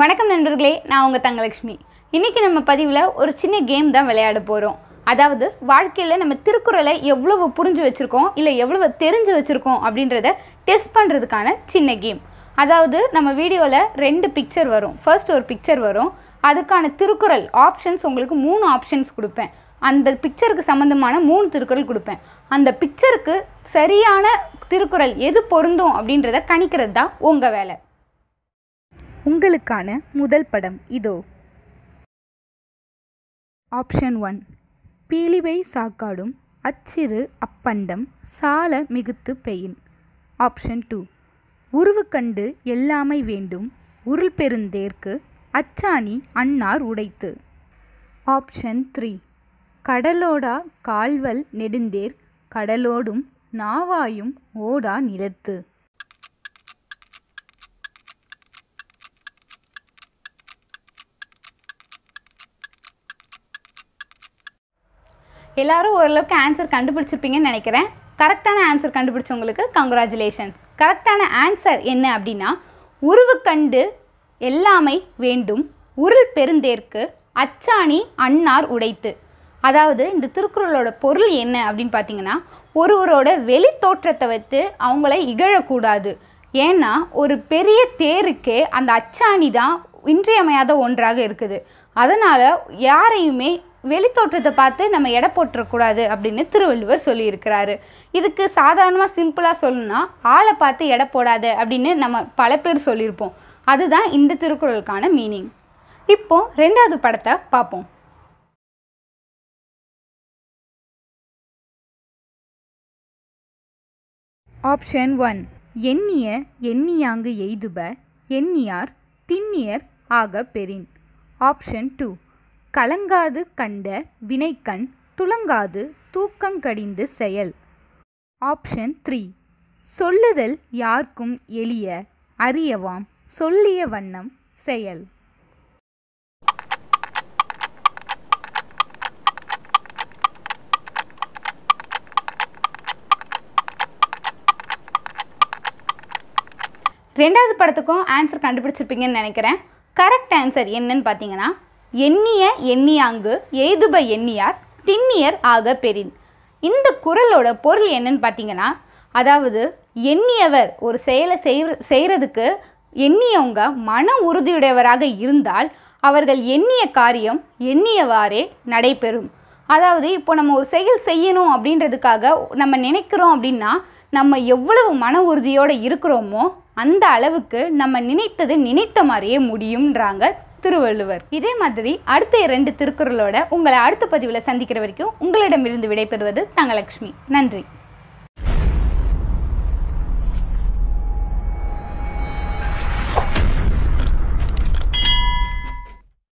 வணக்கம் நண்பர்களே நான் உங்கள் தங்கலக்ஷ்மி இன்றைக்கி நம்ம பதிவில் ஒரு சின்ன கேம் தான் விளையாட போகிறோம் அதாவது வாழ்க்கையில் நம்ம திருக்குறளை எவ்வளவு புரிஞ்சு வச்சுருக்கோம் இல்லை எவ்வளவு தெரிஞ்சு வச்சுருக்கோம் அப்படின்றத டெஸ்ட் பண்ணுறதுக்கான சின்ன கேம் அதாவது நம்ம வீடியோவில் ரெண்டு பிக்சர் வரும் ஃபர்ஸ்ட் ஒரு பிக்சர் வரும் அதுக்கான திருக்குறள் ஆப்ஷன்ஸ் உங்களுக்கு மூணு ஆப்ஷன்ஸ் கொடுப்பேன் அந்த பிக்சருக்கு சம்மந்தமான மூணு திருக்குறள் கொடுப்பேன் அந்த பிக்சருக்கு சரியான திருக்குறள் எது பொருந்தும் அப்படின்றத கணிக்கிறது தான் உங்கள் வேலை உங்களுக்கான முதல் படம் இதோ ஆப்ஷன் ஒன் பீலிவை சாக்காடும் அச்சிறு அப்பண்டம் சால மிகுத்து பெயின் ஆப்ஷன் டூ உருவு கண்டு எல்லாமை வேண்டும் உருள் பெருந்தேற்கு அச்சாணி அன்னார் உடைத்து ஆப்ஷன் த்ரீ கடலோடா கால்வல் நெடுந்தேர் கடலோடும் நாவாயும் ஓடா நிலத்து எல்லாரும் ஓரளவுக்கு ஆன்சர் கண்டுபிடிச்சிருப்பீங்கன்னு நினைக்கிறேன் கரெக்டான ஆன்சர் கண்டுபிடிச்சவங்களுக்கு கங்க்ராச்சுலேஷன்ஸ் கரெக்டான ஆன்சர் என்ன அப்படின்னா கண்டு எல்லாமை வேண்டும் உருள் பெருந்தேற்கு அச்சாணி அன்னார் உடைத்து அதாவது இந்த திருக்குறளோட பொருள் என்ன அப்படின்னு பார்த்தீங்கன்னா ஒருவரோட வெளி தோற்றத்தை வைத்து அவங்கள இகழக்கூடாது ஏன்னா ஒரு பெரிய தேருக்கு அந்த அச்சாணி தான் இன்றியமையாத ஒன்றாக இருக்குது அதனால் யாரையுமே வெளித்தோற்றத்தை பார்த்து நம்ம எடை போட்டுறக்கூடாது அப்படின்னு திருவள்ளுவர் சொல்லியிருக்கிறாரு இதுக்கு சாதாரணமாக சிம்பிளாக சொல்லணும்னா ஆளை பார்த்து எடை போடாத அப்படின்னு நம்ம பல பேர் சொல்லியிருப்போம் அதுதான் இந்த திருக்குறளுக்கான மீனிங் இப்போ ரெண்டாவது படத்தை பார்ப்போம் ஆப்ஷன் ஒன் எண்ணிய எண்ணியாங்கு எய்துப எண்ணியார் திண்ணியர் ஆக பெறின் ஆப்ஷன் டூ கலங்காது கண்ட வினைக்கண் துலங்காது தூக்கங்கடிந்து செயல் ஆப்ஷன் த்ரீ சொல்லுதல் யாருக்கும் எளிய அறியவாம் சொல்லிய வண்ணம் செயல் ரெண்டாவது படத்துக்கும் ஆன்சர் கண்டுபிடிச்சிருப்பீங்கன்னு நினைக்கிறேன் கரெக்ட் ஆன்சர் என்னன்னு பார்த்தீங்கன்னா எண்ணிய எண்ணியாங்கு எய்துப எண்ணியார் திண்ணியர் ஆக பெறின் இந்த குரலோட பொருள் என்னன்னு பார்த்தீங்கன்னா அதாவது எண்ணியவர் ஒரு செயலை செய் செய்கிறதுக்கு எண்ணியவங்க மன உறுதியுடையவராக இருந்தால் அவர்கள் எண்ணிய காரியம் எண்ணியவாறே நடைபெறும் அதாவது இப்போ நம்ம ஒரு செயல் செய்யணும் அப்படின்றதுக்காக நம்ம நினைக்கிறோம் அப்படின்னா நம்ம எவ்வளவு மன உறுதியோடு இருக்கிறோமோ அந்த அளவுக்கு நம்ம நினைத்தது நினைத்த மாதிரியே முடியுன்றாங்க திருவள்ளுவர் இதே மாதிரி அடுத்த இரண்டு திருக்குறளோட உங்களை அடுத்த பதிவில் சந்திக்கிற வரைக்கும் உங்களிடமிருந்து விடைபெறுவது தங்கலட்சுமி நன்றி